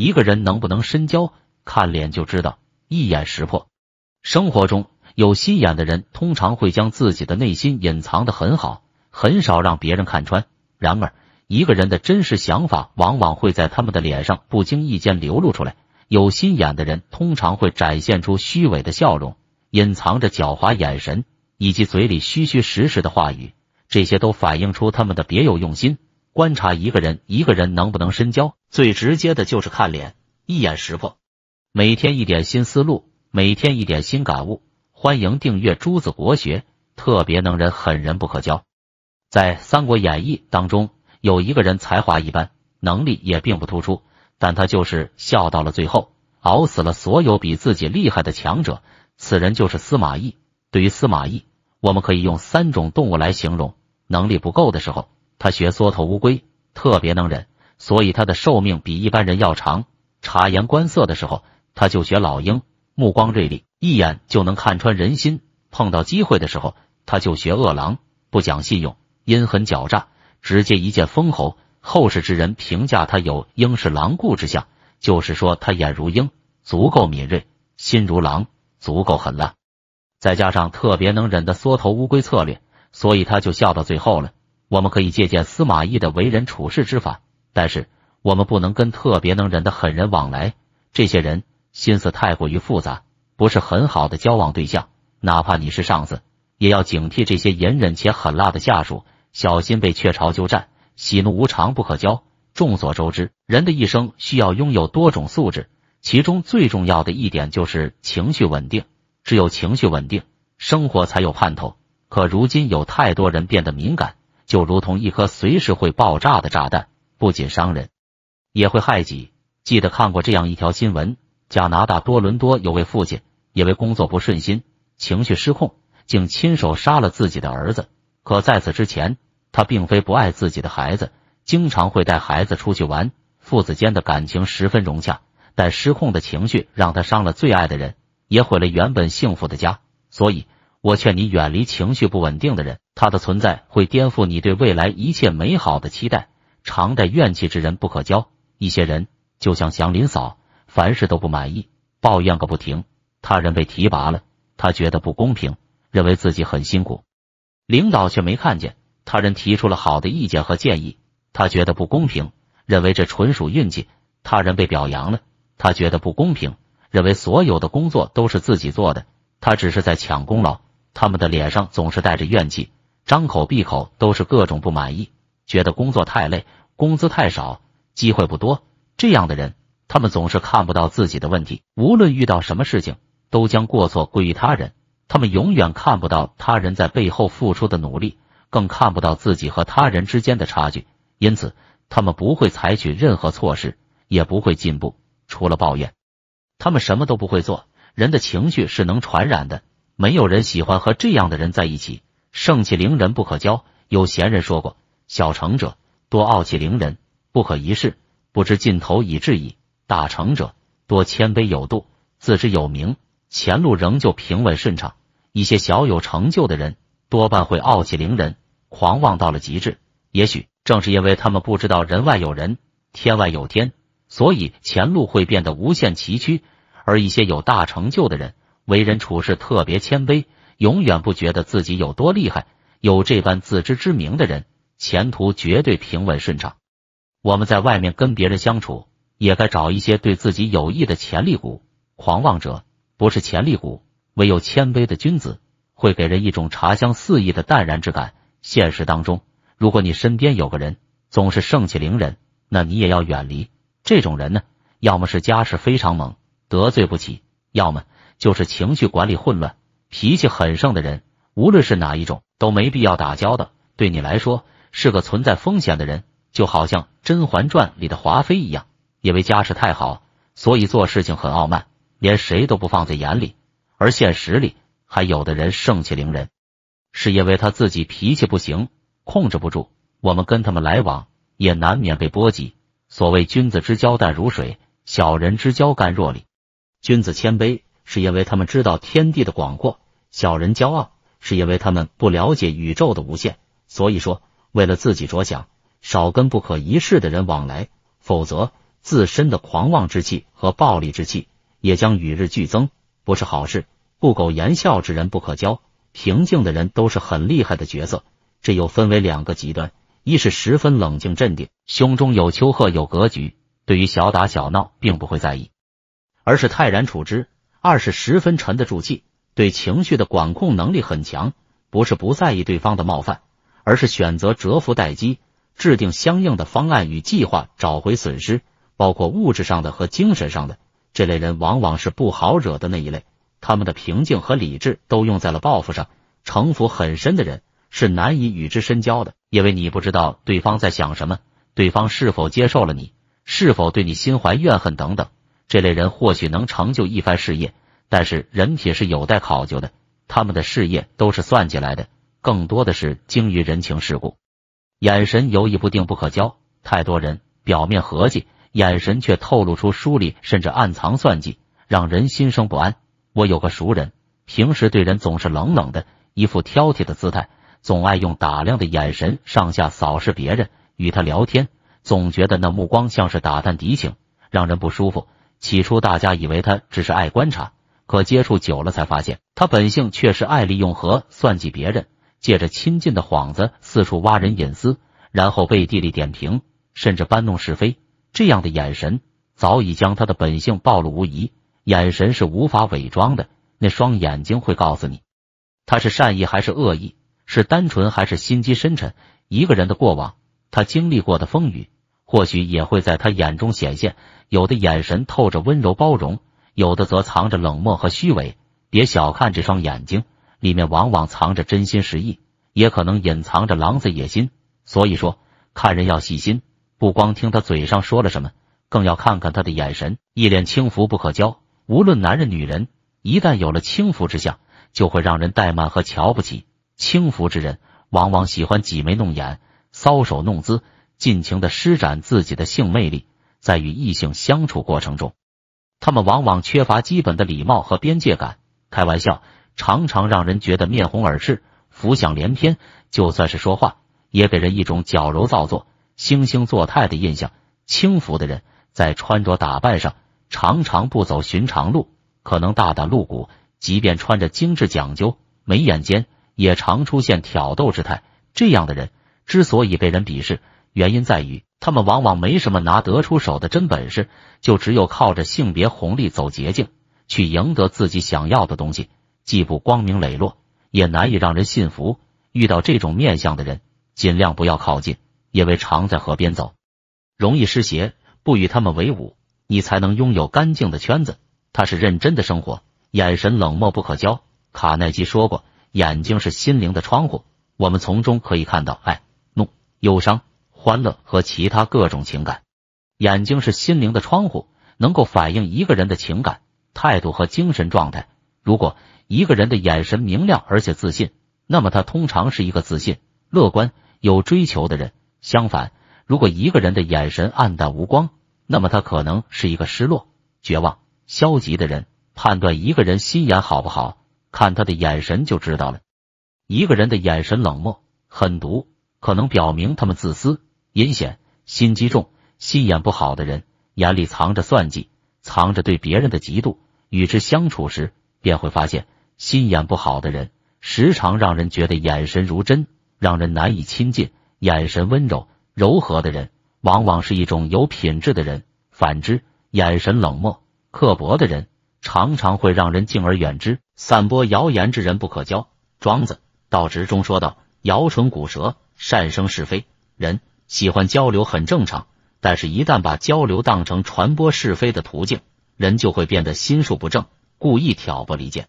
一个人能不能深交，看脸就知道，一眼识破。生活中有心眼的人，通常会将自己的内心隐藏的很好，很少让别人看穿。然而，一个人的真实想法，往往会在他们的脸上不经意间流露出来。有心眼的人，通常会展现出虚伪的笑容，隐藏着狡猾眼神，以及嘴里虚虚实实的话语，这些都反映出他们的别有用心。观察一个人，一个人能不能深交，最直接的就是看脸，一眼识破。每天一点新思路，每天一点新感悟。欢迎订阅《朱子国学》。特别能人狠人不可交。在《三国演义》当中，有一个人才华一般，能力也并不突出，但他就是笑到了最后，熬死了所有比自己厉害的强者。此人就是司马懿。对于司马懿，我们可以用三种动物来形容：能力不够的时候。他学缩头乌龟，特别能忍，所以他的寿命比一般人要长。察言观色的时候，他就学老鹰，目光锐利，一眼就能看穿人心。碰到机会的时候，他就学恶狼，不讲信用，阴狠狡诈，直接一剑封喉。后世之人评价他有鹰视狼顾之相，就是说他眼如鹰，足够敏锐；心如狼，足够狠辣。再加上特别能忍的缩头乌龟策略，所以他就笑到最后了。我们可以借鉴司马懿的为人处事之法，但是我们不能跟特别能忍的狠人往来。这些人心思太过于复杂，不是很好的交往对象。哪怕你是上司，也要警惕这些隐忍且狠辣的下属，小心被雀巢鸠占。喜怒无常不可交。众所周知，人的一生需要拥有多种素质，其中最重要的一点就是情绪稳定。只有情绪稳定，生活才有盼头。可如今有太多人变得敏感。就如同一颗随时会爆炸的炸弹，不仅伤人，也会害己。记得看过这样一条新闻：加拿大多伦多有位父亲，因为工作不顺心，情绪失控，竟亲手杀了自己的儿子。可在此之前，他并非不爱自己的孩子，经常会带孩子出去玩，父子间的感情十分融洽。但失控的情绪让他伤了最爱的人，也毁了原本幸福的家。所以。我劝你远离情绪不稳定的人，他的存在会颠覆你对未来一切美好的期待。常带怨气之人不可交。一些人就像祥林嫂，凡事都不满意，抱怨个不停。他人被提拔了，他觉得不公平，认为自己很辛苦；领导却没看见。他人提出了好的意见和建议，他觉得不公平，认为这纯属运气。他人被表扬了，他觉得不公平，认为所有的工作都是自己做的，他只是在抢功劳。他们的脸上总是带着怨气，张口闭口都是各种不满意，觉得工作太累，工资太少，机会不多。这样的人，他们总是看不到自己的问题，无论遇到什么事情，都将过错归于他人。他们永远看不到他人在背后付出的努力，更看不到自己和他人之间的差距。因此，他们不会采取任何措施，也不会进步，除了抱怨，他们什么都不会做。人的情绪是能传染的。没有人喜欢和这样的人在一起，盛气凌人不可交。有贤人说过：“小成者多傲气凌人，不可一世；不知尽头已至矣。大成者多谦卑有度，自知有名，前路仍旧平稳顺畅。”一些小有成就的人多半会傲气凌人，狂妄到了极致。也许正是因为他们不知道人外有人，天外有天，所以前路会变得无限崎岖。而一些有大成就的人。为人处事特别谦卑，永远不觉得自己有多厉害。有这般自知之明的人，前途绝对平稳顺畅。我们在外面跟别人相处，也该找一些对自己有益的潜力股。狂妄者不是潜力股，唯有谦卑的君子，会给人一种茶香四溢的淡然之感。现实当中，如果你身边有个人总是盛气凌人，那你也要远离这种人呢。要么是家世非常猛，得罪不起；要么。就是情绪管理混乱、脾气很盛的人，无论是哪一种，都没必要打交道。对你来说是个存在风险的人，就好像《甄嬛传》里的华妃一样，因为家世太好，所以做事情很傲慢，连谁都不放在眼里。而现实里还有的人盛气凌人，是因为他自己脾气不行，控制不住。我们跟他们来往，也难免被波及。所谓君子之交淡如水，小人之交甘若醴。君子谦卑。是因为他们知道天地的广阔，小人骄傲是因为他们不了解宇宙的无限。所以说，为了自己着想，少跟不可一世的人往来，否则自身的狂妄之气和暴力之气也将与日俱增，不是好事。不苟言笑之人不可交，平静的人都是很厉害的角色。这又分为两个极端：一是十分冷静镇定，胸中有丘壑，有格局，对于小打小闹并不会在意，而是泰然处之。二是十分沉得住气，对情绪的管控能力很强，不是不在意对方的冒犯，而是选择蛰伏待机，制定相应的方案与计划，找回损失，包括物质上的和精神上的。这类人往往是不好惹的那一类，他们的平静和理智都用在了报复上，城府很深的人是难以与之深交的，因为你不知道对方在想什么，对方是否接受了你，是否对你心怀怨恨等等。这类人或许能成就一番事业，但是人品是有待考究的。他们的事业都是算计来的，更多的是精于人情世故。眼神犹豫不定，不可交。太多人表面和气，眼神却透露出疏离，甚至暗藏算计，让人心生不安。我有个熟人，平时对人总是冷冷的，一副挑剔的姿态，总爱用打量的眼神上下扫视别人。与他聊天，总觉得那目光像是打探敌情，让人不舒服。起初大家以为他只是爱观察，可接触久了才发现，他本性却是爱利用和算计别人，借着亲近的幌子四处挖人隐私，然后背地里点评，甚至搬弄是非。这样的眼神早已将他的本性暴露无遗。眼神是无法伪装的，那双眼睛会告诉你，他是善意还是恶意，是单纯还是心机深沉。一个人的过往，他经历过的风雨。或许也会在他眼中显现，有的眼神透着温柔包容，有的则藏着冷漠和虚伪。别小看这双眼睛，里面往往藏着真心实意，也可能隐藏着狼子野心。所以说，看人要细心，不光听他嘴上说了什么，更要看看他的眼神。一脸轻浮不可交，无论男人女人，一旦有了轻浮之相，就会让人怠慢和瞧不起。轻浮之人往往喜欢挤眉弄眼、搔首弄姿。尽情的施展自己的性魅力，在与异性相处过程中，他们往往缺乏基本的礼貌和边界感。开玩笑常常让人觉得面红耳赤、浮想联翩；就算是说话，也给人一种矫揉造作、惺惺作态的印象。轻浮的人在穿着打扮上常常不走寻常路，可能大胆露骨；即便穿着精致讲究，眉眼间也常出现挑逗之态。这样的人之所以被人鄙视。原因在于，他们往往没什么拿得出手的真本事，就只有靠着性别红利走捷径，去赢得自己想要的东西。既不光明磊落，也难以让人信服。遇到这种面相的人，尽量不要靠近，因为常在河边走，容易失鞋。不与他们为伍，你才能拥有干净的圈子。他是认真的生活，眼神冷漠，不可交。卡耐基说过：“眼睛是心灵的窗户，我们从中可以看到爱、怒、忧伤。”欢乐和其他各种情感，眼睛是心灵的窗户，能够反映一个人的情感、态度和精神状态。如果一个人的眼神明亮而且自信，那么他通常是一个自信、乐观、有追求的人。相反，如果一个人的眼神暗淡无光，那么他可能是一个失落、绝望、消极的人。判断一个人心眼好不好，看他的眼神就知道了。一个人的眼神冷漠、狠毒，可能表明他们自私。阴险、心机重、心眼不好的人，眼里藏着算计，藏着对别人的嫉妒。与之相处时，便会发现心眼不好的人，时常让人觉得眼神如针，让人难以亲近。眼神温柔、柔和的人，往往是一种有品质的人；反之，眼神冷漠、刻薄的人，常常会让人敬而远之。散播谣言之人不可交。庄子《道直》中说道：“摇唇鼓舌，善生是非人。”喜欢交流很正常，但是，一旦把交流当成传播是非的途径，人就会变得心术不正，故意挑拨离间，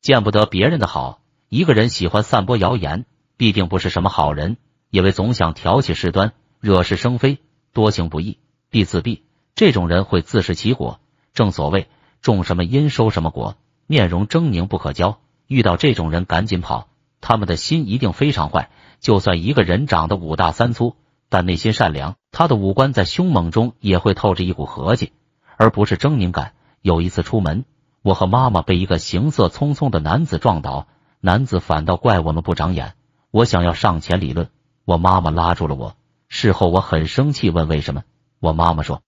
见不得别人的好。一个人喜欢散播谣言，必定不是什么好人，因为总想挑起事端，惹是生非，多行不义必自毙。这种人会自食其果。正所谓种什么因收什么果，面容狰狞不可交。遇到这种人赶紧跑，他们的心一定非常坏。就算一个人长得五大三粗，但内心善良，他的五官在凶猛中也会透着一股和气，而不是狰狞感。有一次出门，我和妈妈被一个行色匆匆的男子撞倒，男子反倒怪我们不长眼。我想要上前理论，我妈妈拉住了我。事后我很生气，问为什么。我妈妈说，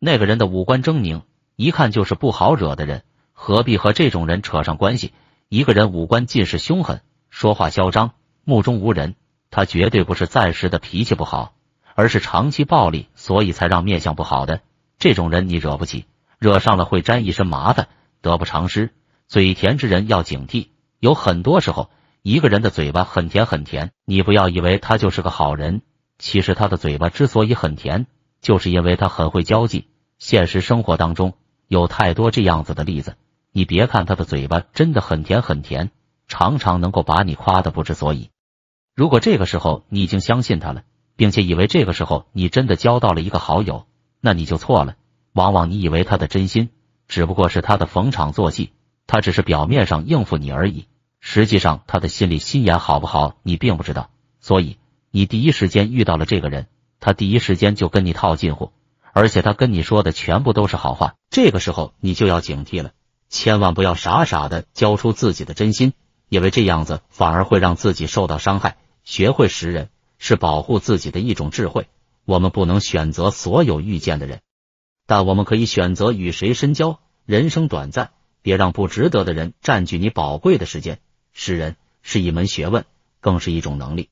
那个人的五官狰狞，一看就是不好惹的人，何必和这种人扯上关系？一个人五官尽是凶狠，说话嚣张，目中无人。他绝对不是暂时的脾气不好，而是长期暴力，所以才让面相不好的这种人你惹不起，惹上了会沾一身麻烦，得不偿失。嘴甜之人要警惕，有很多时候一个人的嘴巴很甜很甜，你不要以为他就是个好人，其实他的嘴巴之所以很甜，就是因为他很会交际。现实生活当中有太多这样子的例子，你别看他的嘴巴真的很甜很甜，常常能够把你夸的不知所以。如果这个时候你已经相信他了，并且以为这个时候你真的交到了一个好友，那你就错了。往往你以为他的真心，只不过是他的逢场作戏，他只是表面上应付你而已。实际上他的心里心眼好不好，你并不知道。所以你第一时间遇到了这个人，他第一时间就跟你套近乎，而且他跟你说的全部都是好话。这个时候你就要警惕了，千万不要傻傻的交出自己的真心。因为这样子反而会让自己受到伤害。学会识人是保护自己的一种智慧。我们不能选择所有遇见的人，但我们可以选择与谁深交。人生短暂，别让不值得的人占据你宝贵的时间。识人是一门学问，更是一种能力。